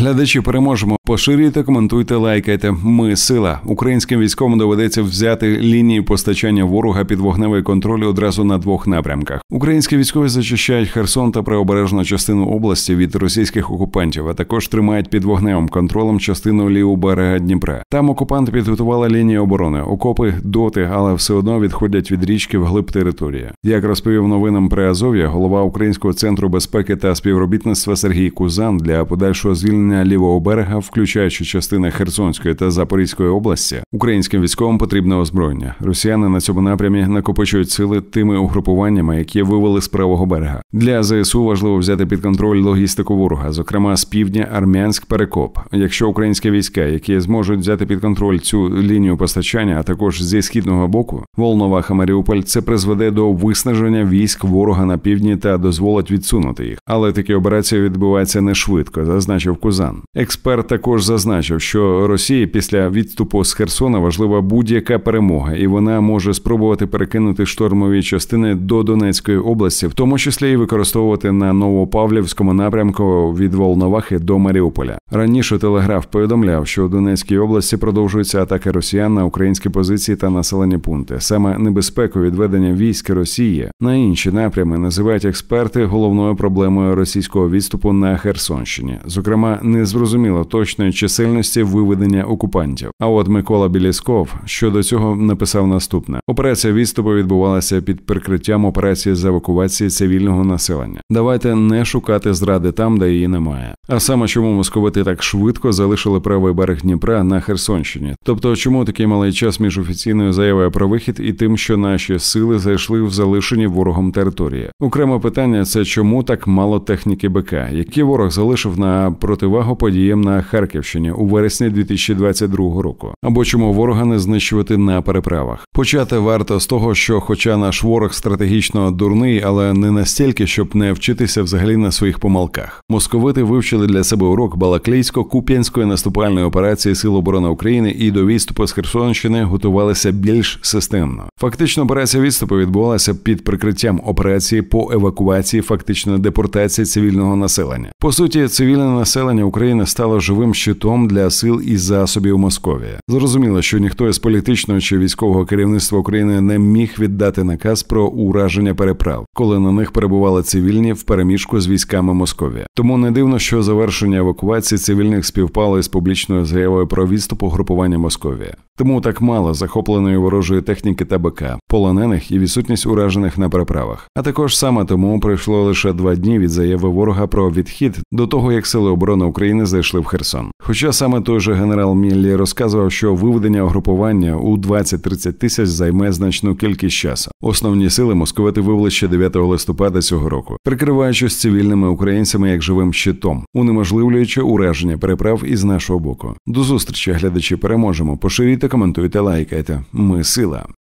Глядачі, переможемо. Поширюйте, коментуйте, лайкайте. Ми сила. Українським військовим доведеться взяти лінії постачання ворога під вогневий контроль одразу на двох напрямках. Українські військові зачищають Херсон та приобережну частину області від російських окупантів, а також тримають під вогневим контролем частину лівого берега Дніпра. Там окупанти підготували лінії оборони, окопи доти, але все одно відходять від річки вглиб території. Як розповів новинам при Азов'я, голова Українського центру безпеки та співробітництва Сергій Кузан для подальшого звільнення звільнення лівого берега, включаючи частини Херсонської та Запорізької області, українським військовим потрібне озброєння. Росіяни на цьому напрямі накопичують сили тими угрупуваннями, які вивели з правого берега. Для ЗСУ важливо взяти під контроль логістику ворога, зокрема з півдня Армянськ Перекоп. Якщо українські війська, які зможуть взяти під контроль цю лінію постачання, а також зі східного боку, Волноваха Маріуполь, це призведе до виснаження військ ворога на півдні та дозволить відсунути їх. Але такі операції відбуваються не швидко, зазначив Кузак. Лозан. Експерт також зазначив, що Росії після відступу з Херсона важлива будь-яка перемога, і вона може спробувати перекинути штормові частини до Донецької області, в тому числі і використовувати на Новопавлівському напрямку від Волновахи до Маріуполя. Раніше телеграф повідомляв, що у Донецькій області продовжуються атаки росіян на українські позиції та населені пункти. Саме небезпеку відведення військ Росії на інші напрями називають експерти головною проблемою російського відступу на Херсонщині, зокрема не зрозуміло точної чисельності виведення окупантів. А от Микола Білісков щодо цього написав наступне: операція відступу відбувалася під прикриттям операції з евакуації цивільного населення. Давайте не шукати зради там, де її немає. А саме чому московити так швидко залишили правий берег Дніпра на Херсонщині? Тобто, чому такий малий час між офіційною заявою про вихід і тим, що наші сили зайшли в залишені ворогом території? Окреме питання це чому так мало техніки БК, які ворог залишив на противаг перевагу подіям на Харківщині у вересні 2022 року, або чому ворога не знищувати на переправах. Почати варто з того, що, хоча наш ворог стратегічно дурний, але не настільки, щоб не вчитися взагалі на своїх помилках, московити вивчили для себе урок балаклійсько купянської наступальної операції Сил оборони України і до відступу з Херсонщини готувалися більш системно. Фактично, операція відступу відбувалася під прикриттям операції по евакуації, фактично депортації цивільного населення. По суті, цивільне населення України стала живим щитом для сил і засобів Московії. Зрозуміло, що ніхто із політичного чи військового керівництва України не міг віддати наказ про ураження переправ, коли на них перебували цивільні в переміжку з військами Московії. Тому не дивно, що завершення евакуації цивільних співпало із публічною заявою про відступ угрупування Московія. Тому так мало захопленої ворожої техніки та БК, полонених і відсутність уражених на переправах. А також саме тому пройшло лише два дні від заяви ворога про відхід до того, як сили оборони України зайшли в Херсон. Хоча саме той же генерал Міллі розказував, що виведення угрупування у 20-30 тисяч займе значну кількість часу. Основні сили московити вивели ще 9 листопада цього року, прикриваючись цивільними українцями як живим щитом, унеможливлюючи ураження переправ із нашого боку. До зустрічі глядачі переможемо. Поширіть коментуйте, лайкайте. Ми сила.